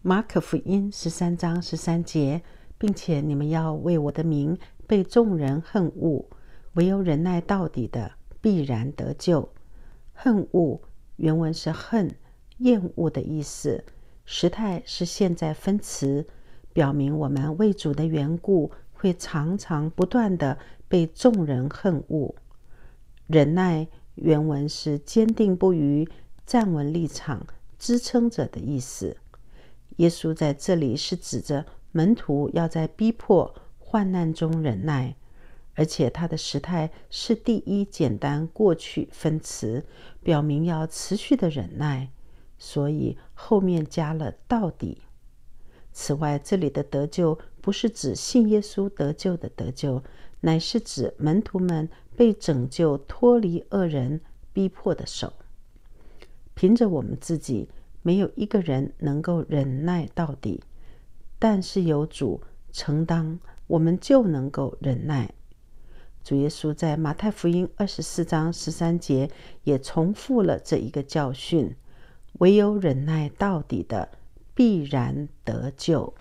马可福音十三章十三节，并且你们要为我的名被众人恨恶。唯有忍耐到底的，必然得救。恨恶原文是恨、厌恶的意思，时态是现在分词，表明我们为主的缘故，会常常不断的被众人恨恶。忍耐原文是坚定不移、站稳立场、支撑着的意思。耶稣在这里是指着门徒要在逼迫患难中忍耐，而且他的时态是第一简单过去分词，表明要持续的忍耐，所以后面加了到底。此外，这里的得救不是指信耶稣得救的得救，乃是指门徒们被拯救脱离恶人逼迫的手，凭着我们自己。没有一个人能够忍耐到底，但是有主承担，我们就能够忍耐。主耶稣在马太福音二十四章十三节也重复了这一个教训：唯有忍耐到底的，必然得救。